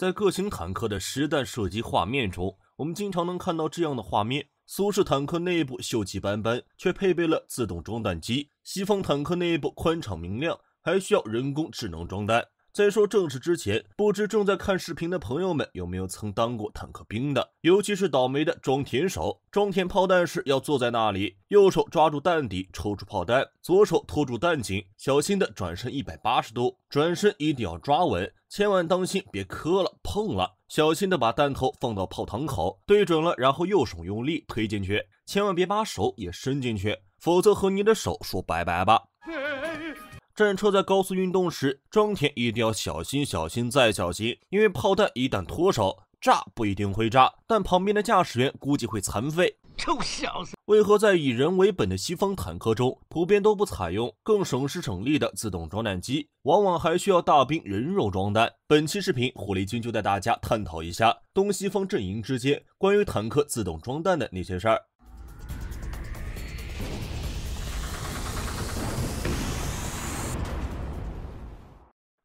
在各型坦克的实弹射击画面中，我们经常能看到这样的画面：苏式坦克内部锈迹斑斑，却配备了自动装弹机；西方坦克内部宽敞明亮，还需要人工智能装弹。在说正事之前，不知正在看视频的朋友们有没有曾当过坦克兵的？尤其是倒霉的装填手，装填炮弹时要坐在那里，右手抓住弹底抽出炮弹，左手托住弹颈，小心的转身一百八十度，转身一定要抓稳，千万当心别磕了碰了，小心的把弹头放到炮膛口，对准了，然后右手用力推进去，千万别把手也伸进去，否则和你的手说拜拜吧。战车在高速运动时装填一定要小心，小心再小心，因为炮弹一旦脱手，炸不一定会炸，但旁边的驾驶员估计会残废。臭小子，为何在以人为本的西方坦克中，普遍都不采用更省时省力的自动装弹机，往往还需要大兵人肉装弹？本期视频，火力军就带大家探讨一下东西方阵营之间关于坦克自动装弹的那些事儿。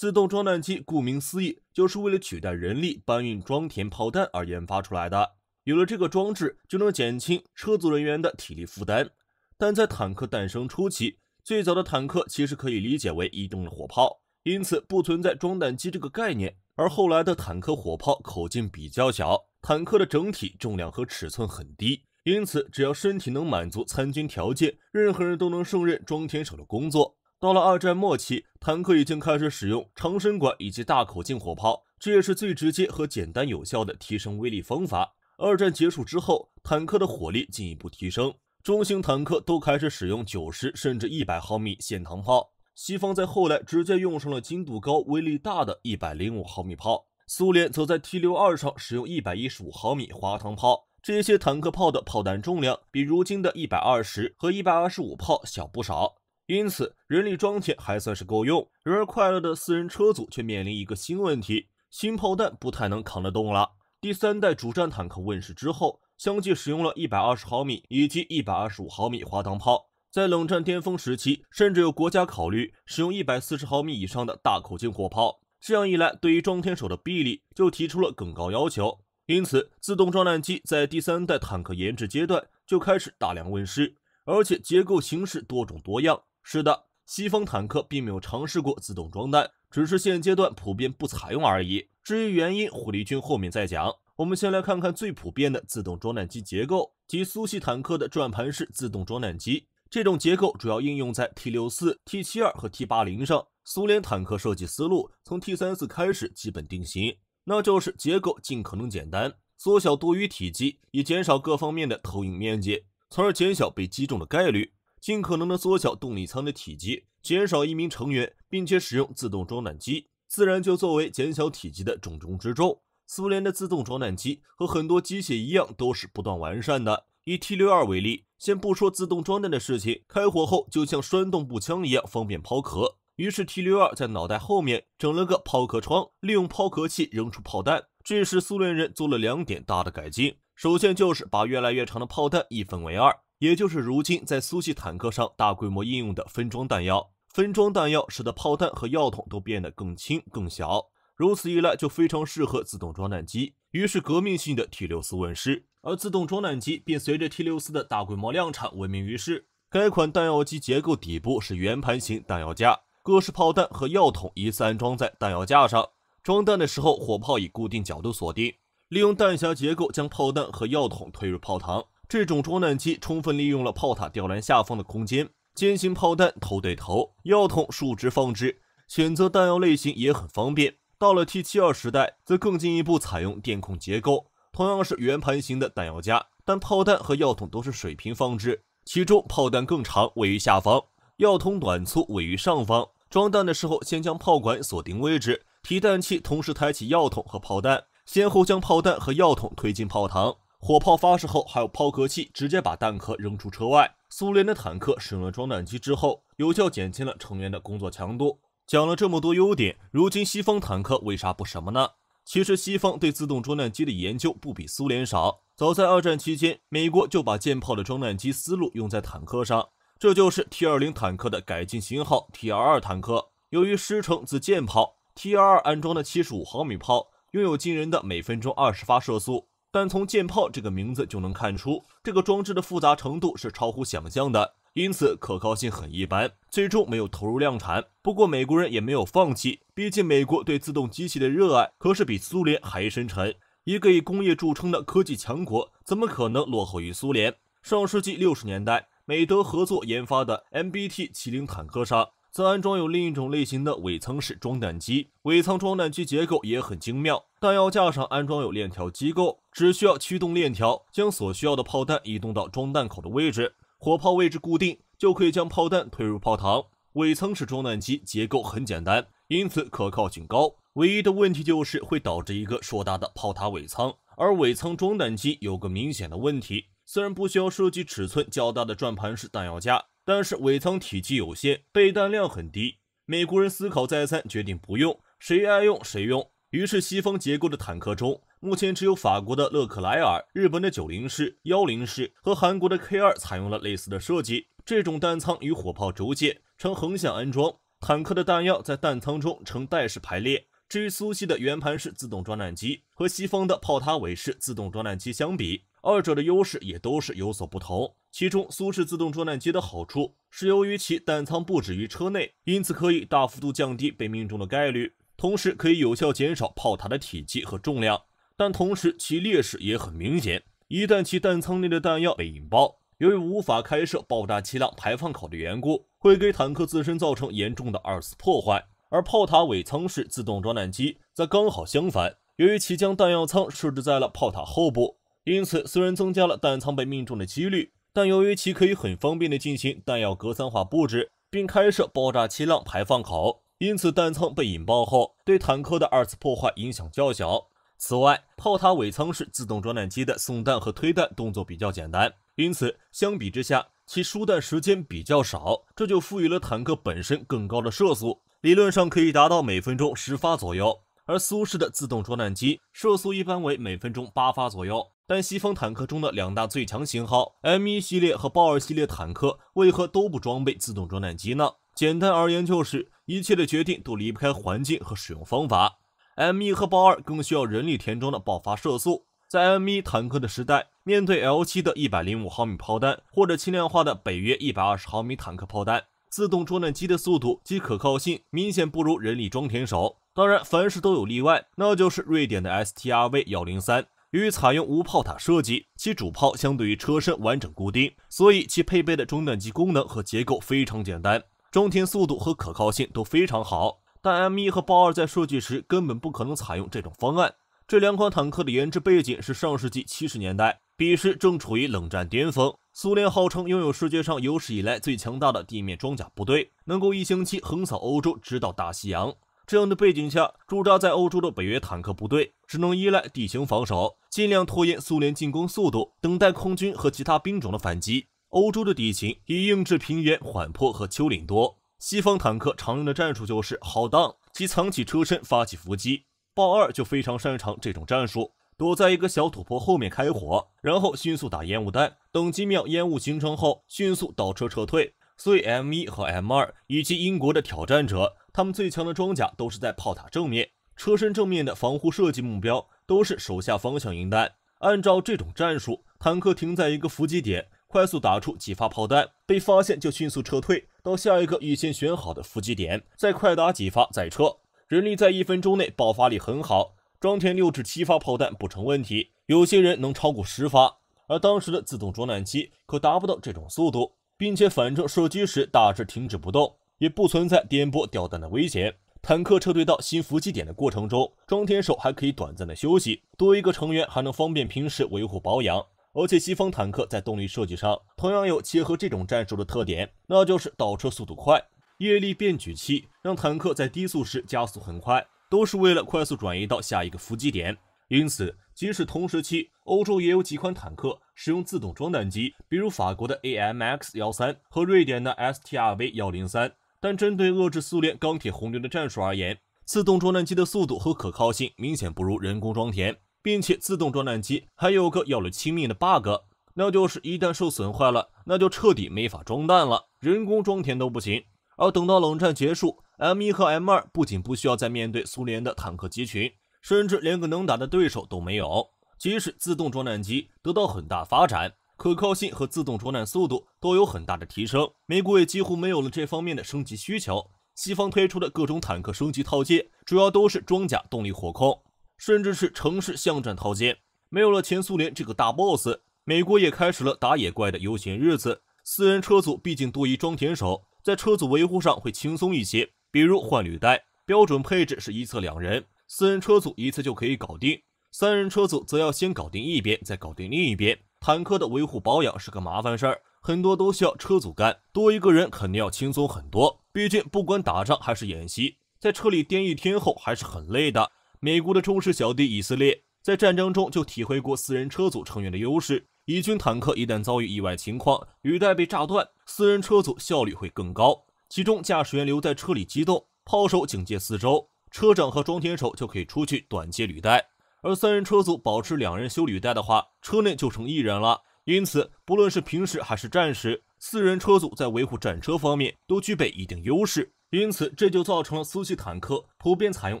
自动装弹机顾名思义，就是为了取代人力搬运装填炮弹而研发出来的。有了这个装置，就能减轻车组人员的体力负担。但在坦克诞生初期，最早的坦克其实可以理解为移动的火炮，因此不存在装弹机这个概念。而后来的坦克火炮口径比较小，坦克的整体重量和尺寸很低，因此只要身体能满足参军条件，任何人都能胜任装填手的工作。到了二战末期，坦克已经开始使用长身管以及大口径火炮，这也是最直接和简单有效的提升威力方法。二战结束之后，坦克的火力进一步提升，中型坦克都开始使用九十甚至一百毫米线膛炮。西方在后来直接用上了精度高、威力大的一百零五毫米炮，苏联则在 T 六二上使用一百一十五毫米滑膛炮。这些坦克炮的炮弹重量，比如今的一百二十和一百二十五炮小不少。因此，人力装填还算是够用。然而，快乐的四人车组却面临一个新问题：新炮弹不太能扛得动了。第三代主战坦克问世之后，相继使用了一百二十毫米以及一百二十五毫米滑膛炮，在冷战巅峰时期，甚至有国家考虑使用一百四十毫米以上的大口径火炮。这样一来，对于装填手的臂力就提出了更高要求。因此，自动装弹机在第三代坦克研制阶段就开始大量问世，而且结构形式多种多样。是的，西方坦克并没有尝试过自动装弹，只是现阶段普遍不采用而已。至于原因，虎力军后面再讲。我们先来看看最普遍的自动装弹机结构，即苏系坦克的转盘式自动装弹机。这种结构主要应用在 T64、T72 和 T80 上。苏联坦克设计思路从 T34 开始基本定型，那就是结构尽可能简单，缩小多余体积，以减少各方面的投影面积，从而减小被击中的概率。尽可能的缩小动力舱的体积，减少一名成员，并且使用自动装弹机，自然就作为减小体积的重中之重。苏联的自动装弹机和很多机械一样，都是不断完善的。以 T 六二为例，先不说自动装弹的事情，开火后就像栓动步枪一样，方便抛壳。于是 T 六二在脑袋后面整了个抛壳窗，利用抛壳器扔出炮弹。这时苏联人做了两点大的改进，首先就是把越来越长的炮弹一分为二。也就是如今在苏系坦克上大规模应用的分装弹药。分装弹药使得炮弹和药筒都变得更轻更小，如此一来就非常适合自动装弹机。于是革命性的 T 六四问世，而自动装弹机便随着 T 六四的大规模量产闻名于世。该款弹药机结构底部是圆盘型弹药架，各式炮弹和药筒依次安装在弹药架上。装弹的时候，火炮以固定角度锁定，利用弹匣结构将炮弹和药筒推入炮膛。这种装弹机充分利用了炮塔吊篮下方的空间，尖形炮弹头对头，药筒竖直放置，选择弹药类型也很方便。到了 T72 时代，则更进一步采用电控结构，同样是圆盘形的弹药架，但炮弹和药筒都是水平放置，其中炮弹更长，位于下方，药筒短粗，位于上方。装弹的时候，先将炮管锁定位置，提弹器同时抬起药筒和炮弹，先后将炮弹和药筒推进炮膛。火炮发射后，还有抛壳器直接把弹壳扔出车外。苏联的坦克使用了装弹机之后，有效减轻了成员的工作强度。讲了这么多优点，如今西方坦克为啥不什么呢？其实西方对自动装弹机的研究不比苏联少。早在二战期间，美国就把舰炮的装弹机思路用在坦克上，这就是 T 二零坦克的改进型号 T 二二坦克。由于师承自舰炮，T 二二安装的七十五毫米炮拥有惊人的每分钟二十发射速。但从舰炮这个名字就能看出，这个装置的复杂程度是超乎想象的，因此可靠性很一般，最终没有投入量产。不过美国人也没有放弃，毕竟美国对自动机器的热爱可是比苏联还深沉。一个以工业著称的科技强国，怎么可能落后于苏联？上世纪六十年代，美德合作研发的 MBT 麒麟坦克上，则安装有另一种类型的尾舱式装弹机，尾舱装弹机结构也很精妙。弹药架上安装有链条机构，只需要驱动链条，将所需要的炮弹移动到装弹口的位置。火炮位置固定，就可以将炮弹推入炮膛。尾舱式装弹机结构很简单，因此可靠性高。唯一的问题就是会导致一个硕大的炮塔尾舱。而尾舱装弹机有个明显的问题：虽然不需要设计尺寸较大的转盘式弹药架，但是尾舱体积有限，备弹量很低。美国人思考再三，决定不用，谁爱用谁用。于是，西方结构的坦克中，目前只有法国的勒克莱尔、日本的九零式、幺零式和韩国的 K 二采用了类似的设计。这种弹仓与火炮轴线呈横向安装，坦克的弹药在弹仓中呈带式排列。至于苏系的圆盘式自动装弹机和西方的炮塔尾式自动装弹机相比，二者的优势也都是有所不同。其中，苏式自动装弹机的好处是由于其弹仓布置于车内，因此可以大幅度降低被命中的概率。同时可以有效减少炮塔的体积和重量，但同时其劣势也很明显：一旦其弹仓内的弹药被引爆，由于无法开设爆炸气浪排放口的缘故，会给坦克自身造成严重的二次破坏。而炮塔尾舱式自动装弹机则刚好相反，由于其将弹药仓设置在了炮塔后部，因此虽然增加了弹仓被命中的几率，但由于其可以很方便地进行弹药隔舱化布置，并开设爆炸气浪排放口。因此，弹仓被引爆后，对坦克的二次破坏影响较小。此外，炮塔尾舱式自动装弹机的送弹和推弹动作比较简单，因此相比之下，其输弹时间比较少，这就赋予了坦克本身更高的射速，理论上可以达到每分钟十发左右。而苏式的自动装弹机射速一般为每分钟八发左右。但西方坦克中的两大最强型号 M1 系列和豹二系列坦克为何都不装备自动装弹机呢？简单而言，就是。一切的决定都离不开环境和使用方法。M1 和豹2更需要人力填装的爆发射速。在 M1 坦克的时代，面对 L7 的一百零五毫米炮弹或者轻量化的北约一百二十毫米坦克炮弹，自动装弹机的速度及可靠性明显不如人力装填手。当然，凡事都有例外，那就是瑞典的 STRV 103。由于采用无炮塔设计，其主炮相对于车身完整固定，所以其配备的装弹机功能和结构非常简单。中填速度和可靠性都非常好，但 M 一和豹二在设计时根本不可能采用这种方案。这两款坦克的研制背景是上世纪七十年代，彼时正处于冷战巅峰，苏联号称拥有世界上有史以来最强大的地面装甲部队，能够一星期横扫欧洲直到大西洋。这样的背景下，驻扎在欧洲的北约坦克部队只能依赖地形防守，尽量拖延苏联进攻速度，等待空军和其他兵种的反击。欧洲的地形以硬质平原、缓坡和丘陵多。西方坦克常用的战术就是“好荡”，即藏起车身发起伏击。豹二就非常擅长这种战术，躲在一个小土坡后面开火，然后迅速打烟雾弹，等几秒烟雾形成后，迅速倒车撤退。所以，M 一和 M 二以及英国的挑战者，他们最强的装甲都是在炮塔正面、车身正面的防护设计，目标都是手下方向迎弹。按照这种战术，坦克停在一个伏击点。快速打出几发炮弹，被发现就迅速撤退到下一个预先选好的伏击点，再快打几发再撤。人力在一分钟内爆发力很好，装填六至七发炮弹不成问题，有些人能超过十发。而当时的自动装弹机可达不到这种速度，并且反正射击时大致停止不动，也不存在颠簸掉弹的危险。坦克撤退到新伏击点的过程中，装填手还可以短暂的休息，多一个成员还能方便平时维护保养。而且，西方坦克在动力设计上同样有结合这种战术的特点，那就是倒车速度快，液力变矩器让坦克在低速时加速很快，都是为了快速转移到下一个伏击点。因此，即使同时期欧洲也有几款坦克使用自动装弹机，比如法国的 AMX-13 和瑞典的 STRV-103。但针对遏制苏联钢铁洪流的战术而言，自动装弹机的速度和可靠性明显不如人工装填。并且自动装弹机还有个要了亲命的 bug，那就是一旦受损坏了，那就彻底没法装弹了，人工装填都不行。而等到冷战结束，M 一和 M 二不仅不需要再面对苏联的坦克集群，甚至连个能打的对手都没有。即使自动装弹机得到很大发展，可靠性和自动装弹速度都有很大的提升，美国也几乎没有了这方面的升级需求。西方推出的各种坦克升级套件，主要都是装甲动力火控。甚至是城市巷战套间。没有了前苏联这个大 boss，美国也开始了打野怪的悠闲日子。四人车组毕竟多一装填手，在车组维护上会轻松一些，比如换履带，标准配置是一侧两人，四人车组一次就可以搞定；三人车组则要先搞定一边，再搞定另一边。坦克的维护保养是个麻烦事儿，很多都需要车组干，多一个人肯定要轻松很多。毕竟不管打仗还是演习，在车里颠一天后还是很累的。美国的忠实小弟以色列在战争中就体会过四人车组成员的优势。以军坦克一旦遭遇意外情况，履带被炸断，四人车组效率会更高。其中驾驶员留在车里机动，炮手警戒四周，车长和装填手就可以出去短接履带。而三人车组保持两人修履带的话，车内就成一人了。因此，不论是平时还是战时，四人车组在维护战车方面都具备一定优势。因此，这就造成了苏系坦克普遍采用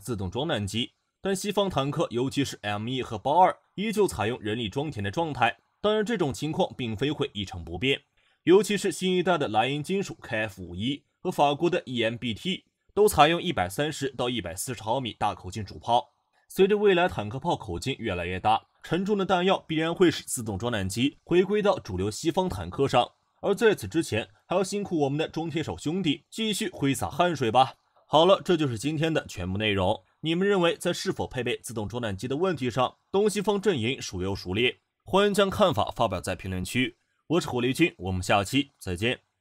自动装弹机。但西方坦克，尤其是 M1 和豹二，依旧采用人力装填的状态。当然，这种情况并非会一成不变。尤其是新一代的莱茵金属 KF51 和法国的 EMBT，都采用一百三十到一百四十毫米大口径主炮。随着未来坦克炮口径越来越大，沉重的弹药必然会使自动装弹机回归到主流西方坦克上。而在此之前，还要辛苦我们的装填手兄弟继续挥洒汗水吧。好了，这就是今天的全部内容。你们认为在是否配备自动装弹机的问题上，东西方阵营孰优孰劣？欢迎将看法发表在评论区。我是火力军，我们下期再见。